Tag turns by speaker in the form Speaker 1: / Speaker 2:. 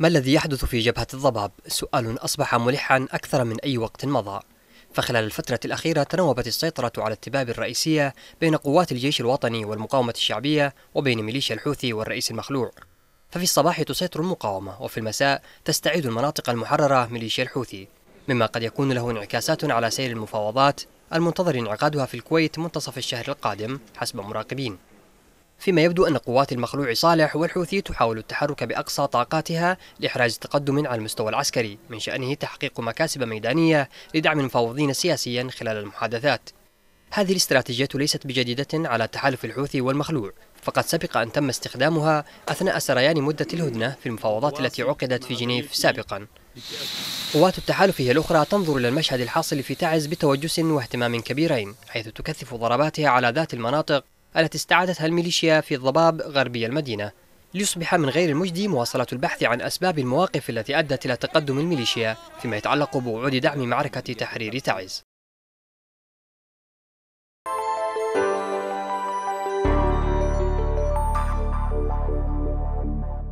Speaker 1: ما الذي يحدث في جبهة الضباب؟ سؤال أصبح ملحا أكثر من أي وقت مضى فخلال الفترة الأخيرة تنوبت السيطرة على التباب الرئيسية بين قوات الجيش الوطني والمقاومة الشعبية وبين ميليشيا الحوثي والرئيس المخلوع ففي الصباح تسيطر المقاومة وفي المساء تستعيد المناطق المحررة ميليشيا الحوثي مما قد يكون له انعكاسات على سير المفاوضات المنتظر انعقادها في الكويت منتصف الشهر القادم حسب مراقبين فيما يبدو أن قوات المخلوع صالح والحوثي تحاول التحرك بأقصى طاقاتها لإحراز تقدم على المستوى العسكري من شأنه تحقيق مكاسب ميدانية لدعم المفاوضين سياسيا خلال المحادثات هذه الاستراتيجية ليست بجديدة على تحالف الحوثي والمخلوع فقد سبق أن تم استخدامها أثناء سريان مدة الهدنة في المفاوضات التي عقدت في جنيف سابقا قوات التحالف هي الأخرى تنظر إلى المشهد الحاصل في تعز بتوجس واهتمام كبيرين حيث تكثف ضرباتها على ذات المناطق التي استعادتها الميليشيا في الضباب غربي المدينة ليصبح من غير المجدي مواصلة البحث عن أسباب المواقف التي أدت إلى تقدم الميليشيا فيما يتعلق بوعود دعم معركة تحرير تعز